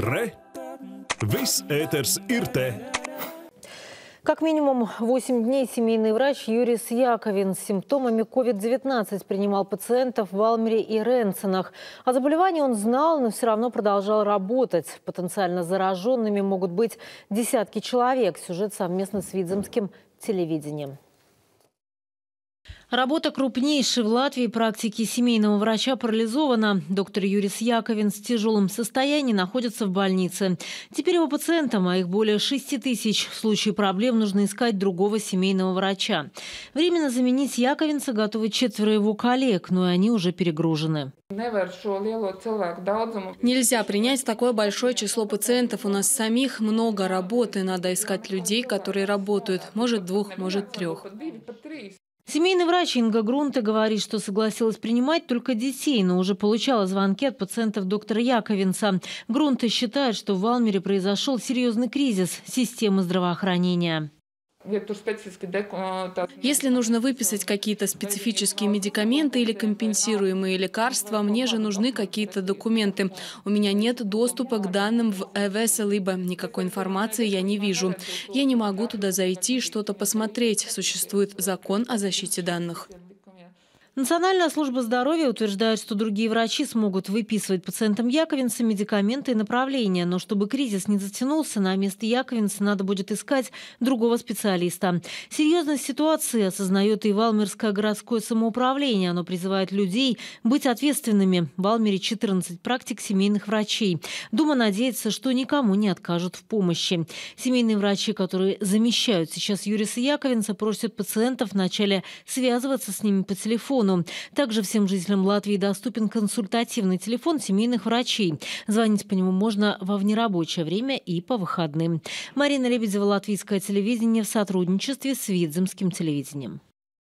Re! Viss ēters ir te! Как минимум 8 дней семейный врач Юрий Яковин с симптомами COVID-19 принимал пациентов в Алмере и Ренсенах. О заболевании он знал, но все равно продолжал работать. Потенциально зараженными могут быть десятки человек. Сюжет совместно с Видземским телевидением. Работа крупнейшей в Латвии практики семейного врача парализована. Доктор Юрис Яковин с тяжелым состоянием находится в больнице. Теперь его пациентам, а их более 6 тысяч, в случае проблем нужно искать другого семейного врача. Временно заменить Яковинца готовы четверо его коллег, но и они уже перегружены. Нельзя принять такое большое число пациентов. У нас самих много работы. Надо искать людей, которые работают. Может, двух, может, трех. Семейный врач Инга Грунта говорит, что согласилась принимать только детей, но уже получала звонки от пациентов доктора Яковинца. Грунта считает, что в Валмере произошел серьезный кризис системы здравоохранения. Э, Если нужно выписать какие-то специфические медикаменты или компенсируемые лекарства, мне же нужны какие-то документы. У меня нет доступа к данным в ЭВС, либо никакой информации я не вижу. Я не могу туда зайти и что-то посмотреть. Существует закон о защите данных. Национальная служба здоровья утверждает, что другие врачи смогут выписывать пациентам яковинцы медикаменты и направления, но чтобы кризис не затянулся, на место яковинцы надо будет искать другого специалиста. Серьезность ситуации осознает и Валмерское городское самоуправление. Оно призывает людей быть ответственными. В Валмере 14 практик семейных врачей. Дума надеется, что никому не откажут в помощи. Семейные врачи, которые замещают сейчас Юриса Яковинца, просят пациентов вначале связываться с ними по телефону, телефону. Также всем жителям Латвии доступен консультативный телефон семейных врачей. Звонить по нему можно во внерабочее время и по выходным. Марина Лебедева, Латвийское телевидение в сотрудничестве с Видземским телевидением.